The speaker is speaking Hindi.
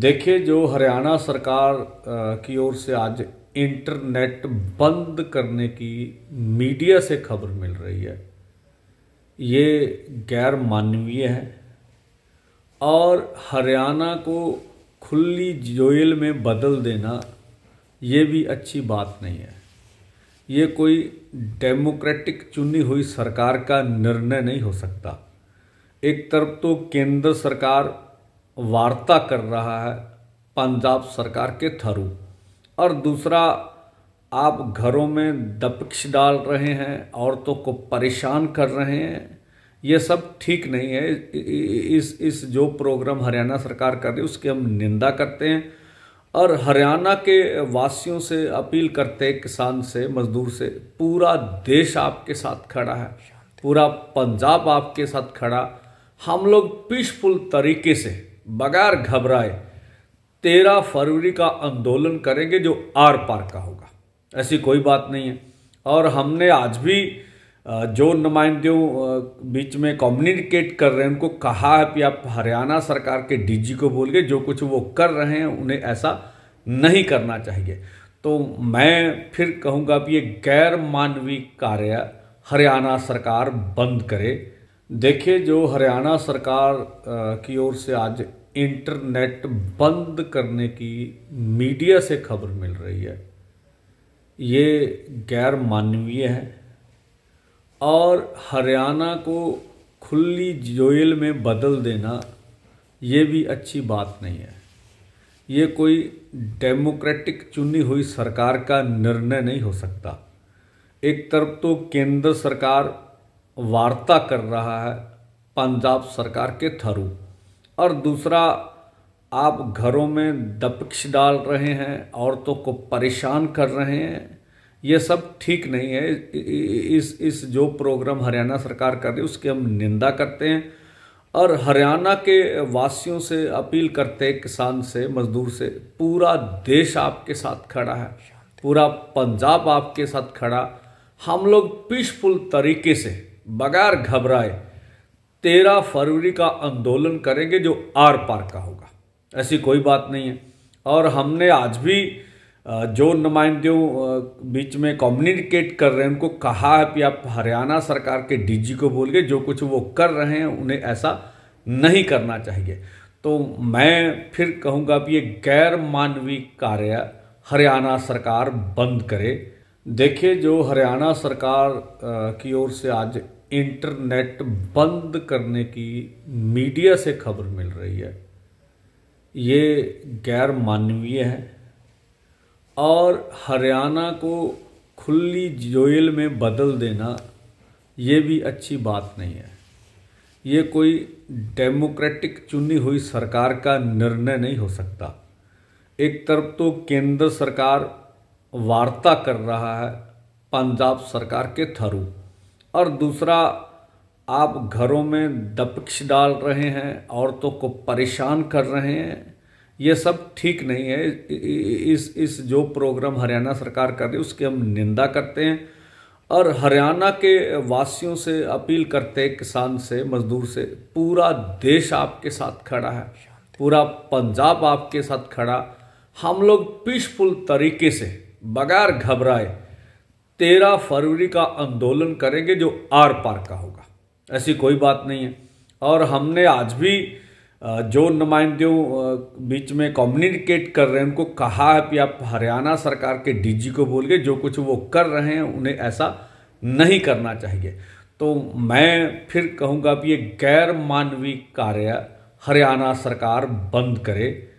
देखिए जो हरियाणा सरकार की ओर से आज इंटरनेट बंद करने की मीडिया से खबर मिल रही है ये गैर मानवीय है और हरियाणा को खुली जोइल में बदल देना ये भी अच्छी बात नहीं है ये कोई डेमोक्रेटिक चुनी हुई सरकार का निर्णय नहीं हो सकता एक तरफ तो केंद्र सरकार वार्ता कर रहा है पंजाब सरकार के थ्रू और दूसरा आप घरों में दपक्ष डाल रहे हैं औरतों को परेशान कर रहे हैं ये सब ठीक नहीं है इस इस जो प्रोग्राम हरियाणा सरकार कर रही है उसकी हम निंदा करते हैं और हरियाणा के वासियों से अपील करते हैं किसान से मजदूर से पूरा देश आपके साथ खड़ा है पूरा पंजाब आपके साथ खड़ा हम लोग पीसफुल तरीके से बगैर घबराए तेरह फरवरी का आंदोलन करेंगे जो आर पार का होगा ऐसी कोई बात नहीं है और हमने आज भी जो नुमाइंदों बीच में कम्युनिकेट कर रहे हैं उनको कहा है कि आप हरियाणा सरकार के डीजी को बोल के जो कुछ वो कर रहे हैं उन्हें ऐसा नहीं करना चाहिए तो मैं फिर कहूँगा कि ये गैर मानवीय कार्य हरियाणा सरकार बंद करे देखिए जो हरियाणा सरकार की ओर से आज इंटरनेट बंद करने की मीडिया से खबर मिल रही है ये गैर मानवीय है और हरियाणा को खुली जोइल में बदल देना ये भी अच्छी बात नहीं है ये कोई डेमोक्रेटिक चुनी हुई सरकार का निर्णय नहीं हो सकता एक तरफ तो केंद्र सरकार वार्ता कर रहा है पंजाब सरकार के थ्रू और दूसरा आप घरों में दपक्ष डाल रहे हैं औरतों को परेशान कर रहे हैं ये सब ठीक नहीं है इस इस जो प्रोग्राम हरियाणा सरकार कर रही है उसकी हम निंदा करते हैं और हरियाणा के वासियों से अपील करते हैं किसान से मजदूर से पूरा देश आपके साथ खड़ा है पूरा पंजाब आपके साथ खड़ा हम लोग पीसफुल तरीके से बगैर घबराए तेरह फरवरी का आंदोलन करेंगे जो आर पार का होगा ऐसी कोई बात नहीं है और हमने आज भी जो नुमाइंदों बीच में कम्युनिकेट कर रहे हैं उनको कहा है कि आप हरियाणा सरकार के डीजी को बोल के जो कुछ वो कर रहे हैं उन्हें ऐसा नहीं करना चाहिए तो मैं फिर कहूँगा कि ये गैर मानवीय कार्य हरियाणा सरकार बंद करे देखिए जो हरियाणा सरकार की ओर से आज इंटरनेट बंद करने की मीडिया से खबर मिल रही है ये गैर मानवीय है और हरियाणा को खुली जोइल में बदल देना ये भी अच्छी बात नहीं है ये कोई डेमोक्रेटिक चुनी हुई सरकार का निर्णय नहीं हो सकता एक तरफ तो केंद्र सरकार वार्ता कर रहा है पंजाब सरकार के थ्रू और दूसरा आप घरों में दपक्ष डाल रहे हैं औरतों को परेशान कर रहे हैं ये सब ठीक नहीं है इस इस जो प्रोग्राम हरियाणा सरकार कर रही है उसकी हम निंदा करते हैं और हरियाणा के वासियों से अपील करते हैं किसान से मजदूर से पूरा देश आपके साथ खड़ा है पूरा पंजाब आपके साथ खड़ा हम लोग पीसफुल तरीके से बगैर घबराए तेरह फरवरी का आंदोलन करेंगे जो आर पार का होगा ऐसी कोई बात नहीं है और हमने आज भी जो नुमाइंदों बीच में कम्युनिकेट कर रहे हैं उनको कहा है कि आप हरियाणा सरकार के डीजी को बोल के जो कुछ वो कर रहे हैं उन्हें ऐसा नहीं करना चाहिए तो मैं फिर कहूँगा कि ये गैर मानवीय कार्य हरियाणा सरकार बंद करे